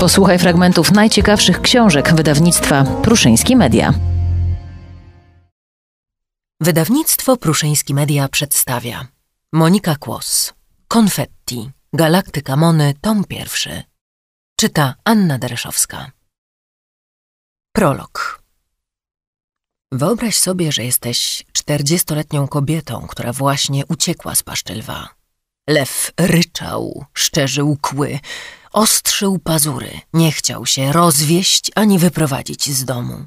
Posłuchaj fragmentów najciekawszych książek wydawnictwa Pruszyński Media. Wydawnictwo Pruszyński Media przedstawia Monika Kłos Konfetti Galaktyka Mony, tom pierwszy Czyta Anna Dereszowska Prolog Wyobraź sobie, że jesteś 40-letnią kobietą, która właśnie uciekła z paszczy lwa. Lew ryczał, szczerzył kły, ostrzył pazury, nie chciał się rozwieść ani wyprowadzić z domu.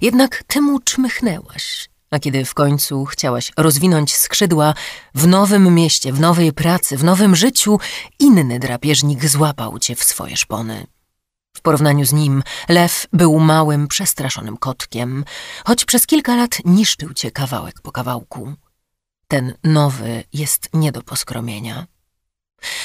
Jednak ty mu czmychnęłaś, a kiedy w końcu chciałaś rozwinąć skrzydła, w nowym mieście, w nowej pracy, w nowym życiu, inny drapieżnik złapał cię w swoje szpony. W porównaniu z nim lew był małym, przestraszonym kotkiem, choć przez kilka lat niszczył cię kawałek po kawałku ten nowy jest nie do poskromienia.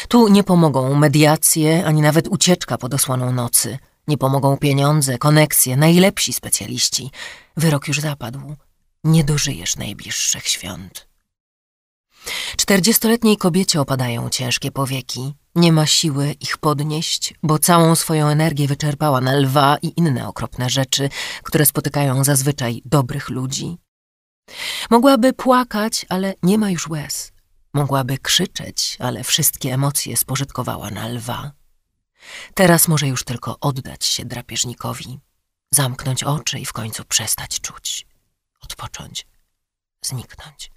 Tu nie pomogą mediacje, ani nawet ucieczka pod osłoną nocy. Nie pomogą pieniądze, koneksje, najlepsi specjaliści. Wyrok już zapadł. Nie dożyjesz najbliższych świąt. Czterdziestoletniej kobiecie opadają ciężkie powieki. Nie ma siły ich podnieść, bo całą swoją energię wyczerpała na lwa i inne okropne rzeczy, które spotykają zazwyczaj dobrych ludzi. Mogłaby płakać, ale nie ma już łez. Mogłaby krzyczeć, ale wszystkie emocje spożytkowała na lwa. Teraz może już tylko oddać się drapieżnikowi, zamknąć oczy i w końcu przestać czuć, odpocząć, zniknąć,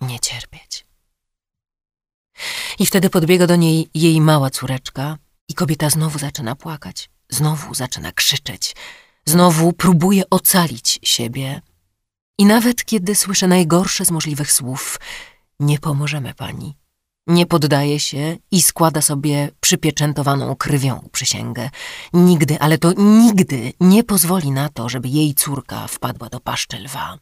nie cierpieć. I wtedy podbiega do niej jej mała córeczka i kobieta znowu zaczyna płakać, znowu zaczyna krzyczeć, znowu próbuje ocalić siebie i nawet kiedy słyszę najgorsze z możliwych słów, nie pomożemy pani. Nie poddaje się i składa sobie przypieczętowaną krwią przysięgę. Nigdy, ale to nigdy nie pozwoli na to, żeby jej córka wpadła do paszczy lwa.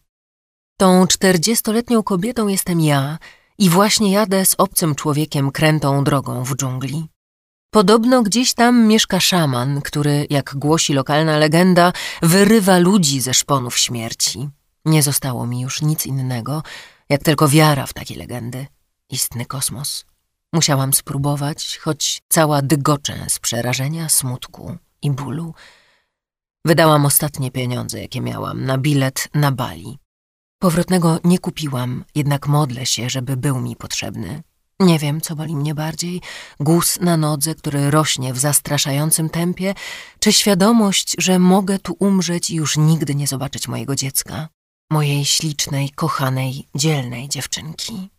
Tą czterdziestoletnią kobietą jestem ja i właśnie jadę z obcym człowiekiem krętą drogą w dżungli. Podobno gdzieś tam mieszka szaman, który, jak głosi lokalna legenda, wyrywa ludzi ze szponów śmierci. Nie zostało mi już nic innego, jak tylko wiara w takie legendy. Istny kosmos. Musiałam spróbować, choć cała dygoczę z przerażenia, smutku i bólu. Wydałam ostatnie pieniądze, jakie miałam, na bilet na Bali. Powrotnego nie kupiłam, jednak modlę się, żeby był mi potrzebny. Nie wiem, co boli mnie bardziej: guz na nodze, który rośnie w zastraszającym tempie, czy świadomość, że mogę tu umrzeć i już nigdy nie zobaczyć mojego dziecka mojej ślicznej, kochanej, dzielnej dziewczynki.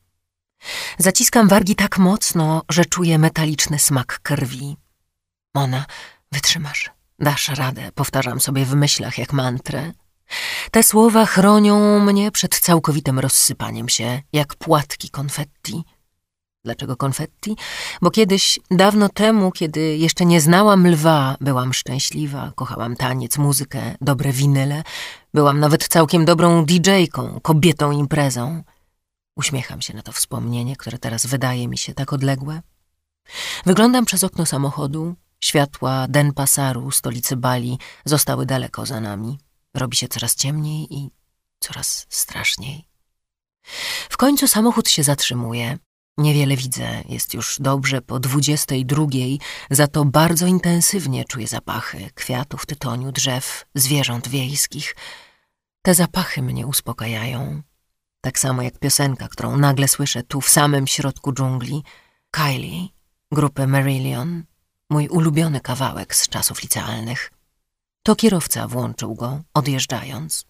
Zaciskam wargi tak mocno, że czuję metaliczny smak krwi. Mona, wytrzymasz, dasz radę, powtarzam sobie w myślach jak mantrę. Te słowa chronią mnie przed całkowitym rozsypaniem się, jak płatki konfetti – Dlaczego konfetti? Bo kiedyś, dawno temu, kiedy jeszcze nie znałam lwa, byłam szczęśliwa, kochałam taniec, muzykę, dobre winyle, byłam nawet całkiem dobrą DJ-ką, kobietą imprezą. Uśmiecham się na to wspomnienie, które teraz wydaje mi się tak odległe. Wyglądam przez okno samochodu, światła Den Pasaru, stolicy Bali, zostały daleko za nami. Robi się coraz ciemniej i coraz straszniej. W końcu samochód się zatrzymuje. Niewiele widzę, jest już dobrze po dwudziestej drugiej, za to bardzo intensywnie czuję zapachy kwiatów, tytoniu, drzew, zwierząt wiejskich. Te zapachy mnie uspokajają. Tak samo jak piosenka, którą nagle słyszę tu w samym środku dżungli. Kylie, grupy Marillion, mój ulubiony kawałek z czasów licealnych. To kierowca włączył go, odjeżdżając.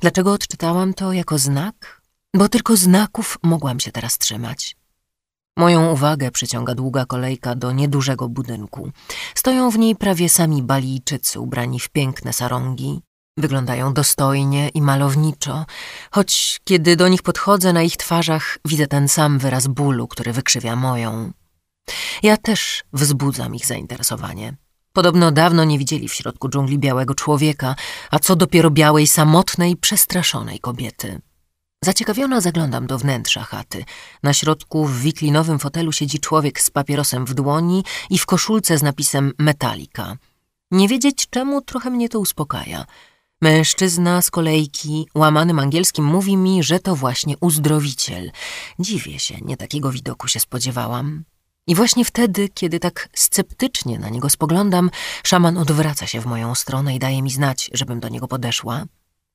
Dlaczego odczytałam to jako znak? bo tylko znaków mogłam się teraz trzymać. Moją uwagę przyciąga długa kolejka do niedużego budynku. Stoją w niej prawie sami Balijczycy ubrani w piękne sarągi. Wyglądają dostojnie i malowniczo, choć kiedy do nich podchodzę, na ich twarzach widzę ten sam wyraz bólu, który wykrzywia moją. Ja też wzbudzam ich zainteresowanie. Podobno dawno nie widzieli w środku dżungli białego człowieka, a co dopiero białej, samotnej, przestraszonej kobiety. Zaciekawiona zaglądam do wnętrza chaty. Na środku w wiklinowym fotelu siedzi człowiek z papierosem w dłoni i w koszulce z napisem Metallica. Nie wiedzieć czemu trochę mnie to uspokaja. Mężczyzna z kolejki, łamanym angielskim, mówi mi, że to właśnie uzdrowiciel. Dziwię się, nie takiego widoku się spodziewałam. I właśnie wtedy, kiedy tak sceptycznie na niego spoglądam, szaman odwraca się w moją stronę i daje mi znać, żebym do niego podeszła.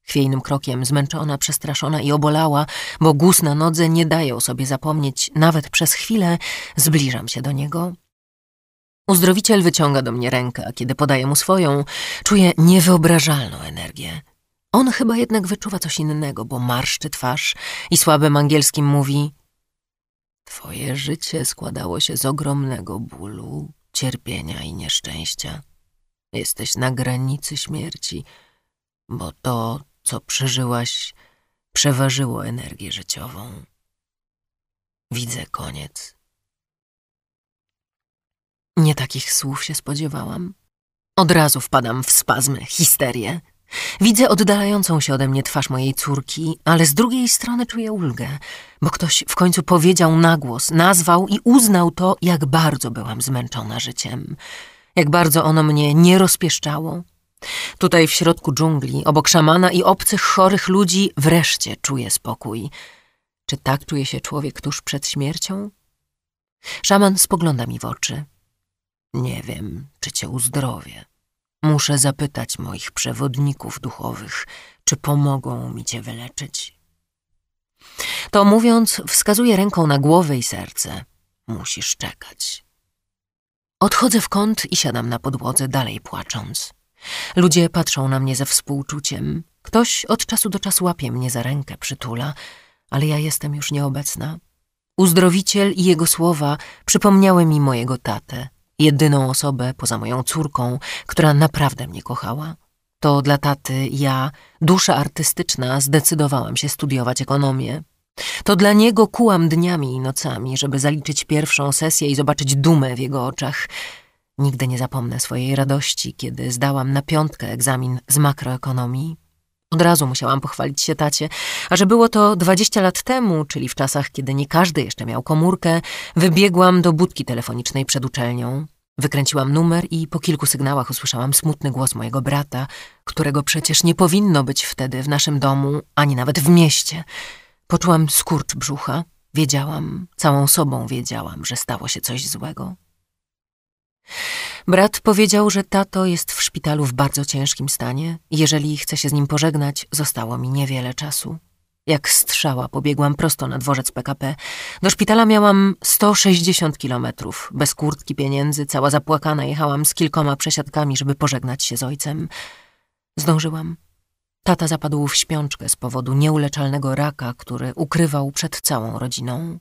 Chwiejnym krokiem, zmęczona, przestraszona i obolała, bo guz na nodze nie daje o sobie zapomnieć, nawet przez chwilę zbliżam się do niego. Uzdrowiciel wyciąga do mnie rękę, a kiedy podaję mu swoją, czuję niewyobrażalną energię. On chyba jednak wyczuwa coś innego, bo marszczy twarz i słabym angielskim mówi: Twoje życie składało się z ogromnego bólu, cierpienia i nieszczęścia. Jesteś na granicy śmierci, bo to, co przeżyłaś, przeważyło energię życiową. Widzę koniec. Nie takich słów się spodziewałam. Od razu wpadam w spazmy, histerię. Widzę oddalającą się ode mnie twarz mojej córki, ale z drugiej strony czuję ulgę, bo ktoś w końcu powiedział na głos, nazwał i uznał to, jak bardzo byłam zmęczona życiem, jak bardzo ono mnie nie rozpieszczało, Tutaj w środku dżungli, obok szamana i obcych chorych ludzi, wreszcie czuje spokój. Czy tak czuje się człowiek tuż przed śmiercią? Szaman spogląda mi w oczy. Nie wiem, czy cię uzdrowię. Muszę zapytać moich przewodników duchowych, czy pomogą mi cię wyleczyć. To mówiąc, wskazuje ręką na głowę i serce. Musisz czekać. Odchodzę w kąt i siadam na podłodze, dalej płacząc. Ludzie patrzą na mnie ze współczuciem. Ktoś od czasu do czasu łapie mnie za rękę, przytula, ale ja jestem już nieobecna. Uzdrowiciel i jego słowa przypomniały mi mojego tatę, jedyną osobę poza moją córką, która naprawdę mnie kochała. To dla taty ja, dusza artystyczna, zdecydowałam się studiować ekonomię. To dla niego kułam dniami i nocami, żeby zaliczyć pierwszą sesję i zobaczyć dumę w jego oczach. Nigdy nie zapomnę swojej radości, kiedy zdałam na piątkę egzamin z makroekonomii. Od razu musiałam pochwalić się tacie, a że było to 20 lat temu, czyli w czasach, kiedy nie każdy jeszcze miał komórkę, wybiegłam do budki telefonicznej przed uczelnią. Wykręciłam numer i po kilku sygnałach usłyszałam smutny głos mojego brata, którego przecież nie powinno być wtedy w naszym domu, ani nawet w mieście. Poczułam skurcz brzucha. Wiedziałam, całą sobą wiedziałam, że stało się coś złego. Brat powiedział, że tato jest w szpitalu w bardzo ciężkim stanie. Jeżeli chce się z nim pożegnać, zostało mi niewiele czasu. Jak strzała pobiegłam prosto na dworzec PKP. Do szpitala miałam 160 kilometrów. Bez kurtki, pieniędzy, cała zapłakana jechałam z kilkoma przesiadkami, żeby pożegnać się z ojcem. Zdążyłam. Tata zapadł w śpiączkę z powodu nieuleczalnego raka, który ukrywał przed całą rodziną.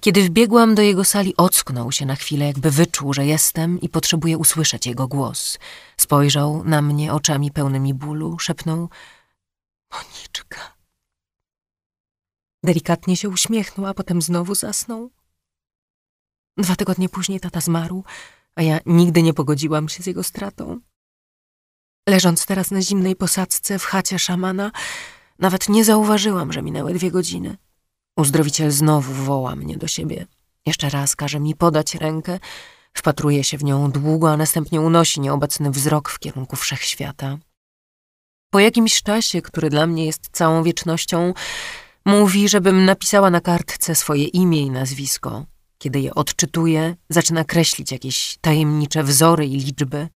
Kiedy wbiegłam do jego sali, ocknął się na chwilę, jakby wyczuł, że jestem i potrzebuje usłyszeć jego głos. Spojrzał na mnie oczami pełnymi bólu, szepnął: Moniczka. Delikatnie się uśmiechnął, a potem znowu zasnął. Dwa tygodnie później tata zmarł, a ja nigdy nie pogodziłam się z jego stratą. Leżąc teraz na zimnej posadzce w chacie szamana, nawet nie zauważyłam, że minęły dwie godziny. Uzdrowiciel znowu woła mnie do siebie. Jeszcze raz każe mi podać rękę, wpatruje się w nią długo, a następnie unosi nieobecny wzrok w kierunku wszechświata. Po jakimś czasie, który dla mnie jest całą wiecznością, mówi, żebym napisała na kartce swoje imię i nazwisko. Kiedy je odczytuje, zaczyna kreślić jakieś tajemnicze wzory i liczby.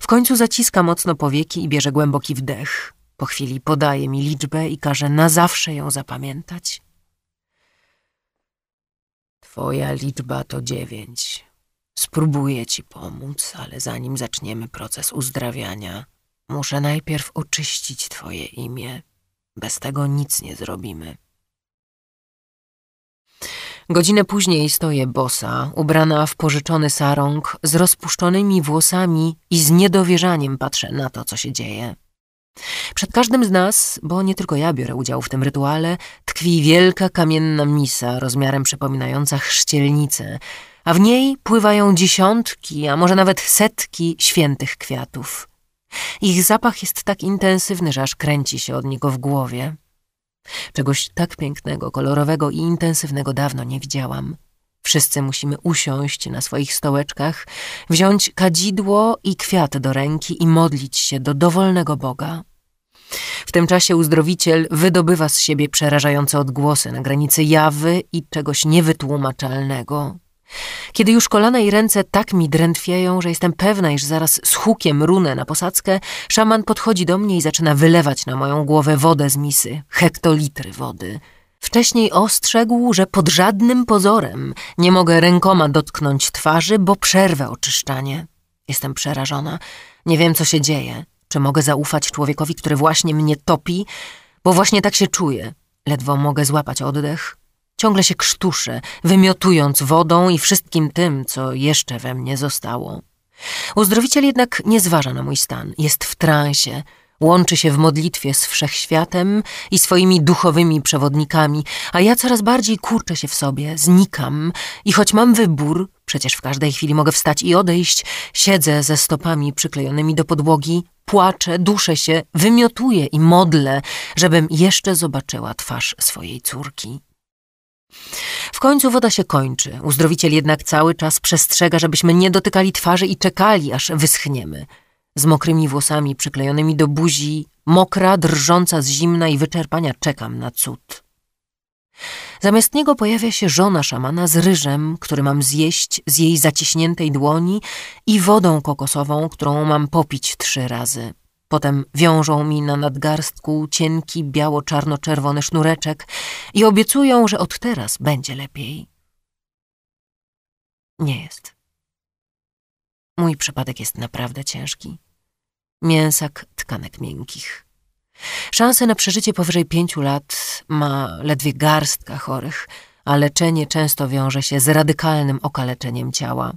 W końcu zaciska mocno powieki i bierze głęboki wdech. Po chwili podaje mi liczbę i każe na zawsze ją zapamiętać. Twoja liczba to dziewięć. Spróbuję ci pomóc, ale zanim zaczniemy proces uzdrawiania, muszę najpierw oczyścić Twoje imię. Bez tego nic nie zrobimy. Godzinę później stoję bosa, ubrana w pożyczony sarong, z rozpuszczonymi włosami i z niedowierzaniem patrzę na to, co się dzieje. Przed każdym z nas, bo nie tylko ja biorę udział w tym rytuale, tkwi wielka kamienna misa rozmiarem przypominająca chrzcielnicę, a w niej pływają dziesiątki, a może nawet setki świętych kwiatów. Ich zapach jest tak intensywny, że aż kręci się od niego w głowie. Czegoś tak pięknego, kolorowego i intensywnego dawno nie widziałam. Wszyscy musimy usiąść na swoich stołeczkach, wziąć kadzidło i kwiat do ręki i modlić się do dowolnego Boga. W tym czasie uzdrowiciel wydobywa z siebie przerażające odgłosy na granicy jawy i czegoś niewytłumaczalnego. Kiedy już kolana i ręce tak mi drętwieją, że jestem pewna, iż zaraz z hukiem runę na posadzkę, szaman podchodzi do mnie i zaczyna wylewać na moją głowę wodę z misy, hektolitry wody – Wcześniej ostrzegł, że pod żadnym pozorem nie mogę rękoma dotknąć twarzy, bo przerwę oczyszczanie. Jestem przerażona. Nie wiem, co się dzieje. Czy mogę zaufać człowiekowi, który właśnie mnie topi? Bo właśnie tak się czuję. Ledwo mogę złapać oddech. Ciągle się krztuszę, wymiotując wodą i wszystkim tym, co jeszcze we mnie zostało. Uzdrowiciel jednak nie zważa na mój stan. Jest w transie. Łączy się w modlitwie z wszechświatem i swoimi duchowymi przewodnikami, a ja coraz bardziej kurczę się w sobie, znikam i choć mam wybór, przecież w każdej chwili mogę wstać i odejść, siedzę ze stopami przyklejonymi do podłogi, płaczę, duszę się, wymiotuję i modlę, żebym jeszcze zobaczyła twarz swojej córki. W końcu woda się kończy. Uzdrowiciel jednak cały czas przestrzega, żebyśmy nie dotykali twarzy i czekali, aż wyschniemy z mokrymi włosami przyklejonymi do buzi, mokra, drżąca z zimna i wyczerpania czekam na cud. Zamiast niego pojawia się żona szamana z ryżem, który mam zjeść z jej zaciśniętej dłoni i wodą kokosową, którą mam popić trzy razy. Potem wiążą mi na nadgarstku cienki biało-czarno-czerwony sznureczek i obiecują, że od teraz będzie lepiej. Nie jest. Mój przypadek jest naprawdę ciężki mięsak tkanek miękkich. Szanse na przeżycie powyżej pięciu lat ma ledwie garstka chorych, a leczenie często wiąże się z radykalnym okaleczeniem ciała.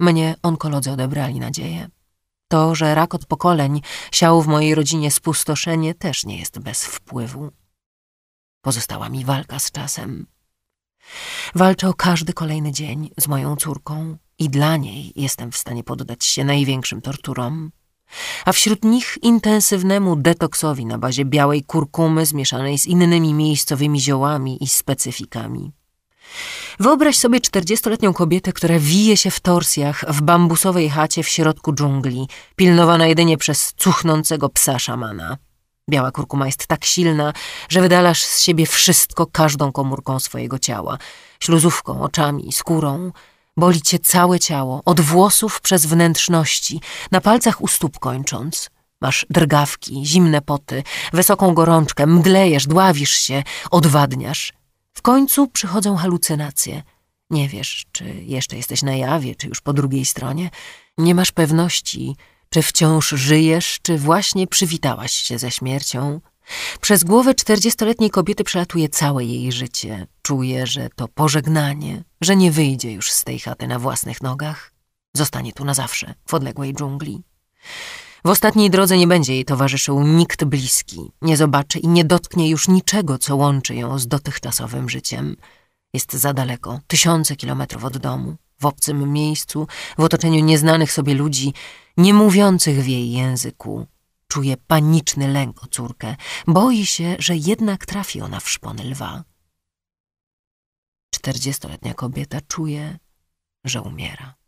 Mnie onkolodzy odebrali nadzieję. To, że rak od pokoleń siał w mojej rodzinie spustoszenie, też nie jest bez wpływu. Pozostała mi walka z czasem. Walczę o każdy kolejny dzień z moją córką i dla niej jestem w stanie poddać się największym torturom a wśród nich intensywnemu detoksowi na bazie białej kurkumy zmieszanej z innymi miejscowymi ziołami i specyfikami. Wyobraź sobie czterdziestoletnią kobietę, która wije się w torsjach w bambusowej chacie w środku dżungli, pilnowana jedynie przez cuchnącego psa szamana. Biała kurkuma jest tak silna, że wydalasz z siebie wszystko każdą komórką swojego ciała śluzówką, oczami, skórą Boli cię całe ciało, od włosów przez wnętrzności, na palcach u stóp kończąc. Masz drgawki, zimne poty, wysoką gorączkę, mdlejesz, dławisz się, odwadniasz. W końcu przychodzą halucynacje. Nie wiesz, czy jeszcze jesteś na jawie, czy już po drugiej stronie. Nie masz pewności, czy wciąż żyjesz, czy właśnie przywitałaś się ze śmiercią, przez głowę czterdziestoletniej kobiety przelatuje całe jej życie. Czuje, że to pożegnanie, że nie wyjdzie już z tej chaty na własnych nogach. Zostanie tu na zawsze, w odległej dżungli. W ostatniej drodze nie będzie jej towarzyszył nikt bliski, nie zobaczy i nie dotknie już niczego, co łączy ją z dotychczasowym życiem. Jest za daleko, tysiące kilometrów od domu, w obcym miejscu, w otoczeniu nieznanych sobie ludzi, nie mówiących w jej języku, czuje paniczny lęk o córkę. Boi się, że jednak trafi ona w szpony lwa. Czterdziestoletnia kobieta czuje, że umiera.